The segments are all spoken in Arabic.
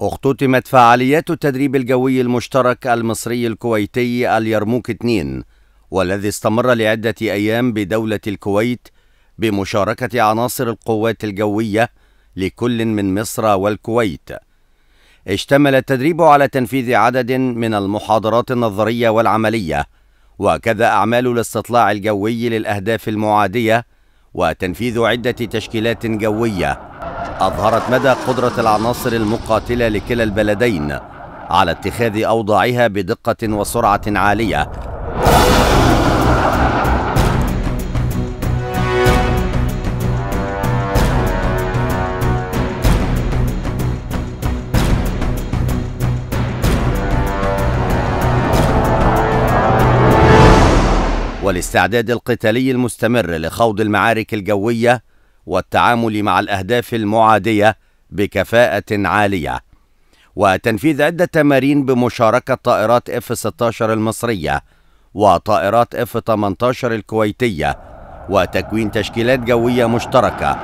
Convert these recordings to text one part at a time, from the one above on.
اختتمت فعاليات التدريب الجوي المشترك المصري الكويتي اليرموك 2 والذي استمر لعدة أيام بدولة الكويت بمشاركة عناصر القوات الجوية لكل من مصر والكويت. اشتمل التدريب على تنفيذ عدد من المحاضرات النظرية والعملية، وكذا أعمال الاستطلاع الجوي للأهداف المعادية، وتنفيذ عدة تشكيلات جوية أظهرت مدى قدرة العناصر المقاتلة لكلا البلدين على اتخاذ أوضاعها بدقة وسرعة عالية والاستعداد القتالي المستمر لخوض المعارك الجوية والتعامل مع الأهداف المعادية بكفاءة عالية وتنفيذ عدة تمارين بمشاركة طائرات F-16 المصرية وطائرات F-18 الكويتية وتكوين تشكيلات جوية مشتركة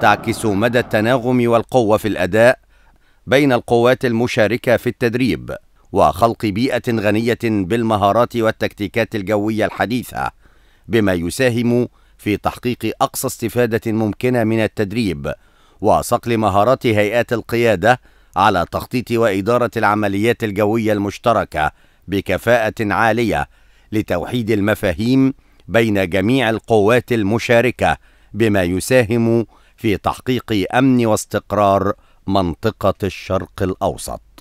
تعكس مدى التناغم والقوة في الأداء بين القوات المشاركة في التدريب وخلق بيئة غنية بالمهارات والتكتيكات الجوية الحديثة بما يساهم في تحقيق أقصى استفادة ممكنة من التدريب وصقل مهارات هيئات القيادة على تخطيط وإدارة العمليات الجوية المشتركة بكفاءة عالية لتوحيد المفاهيم بين جميع القوات المشاركة بما يساهم في تحقيق أمن واستقرار منطقة الشرق الأوسط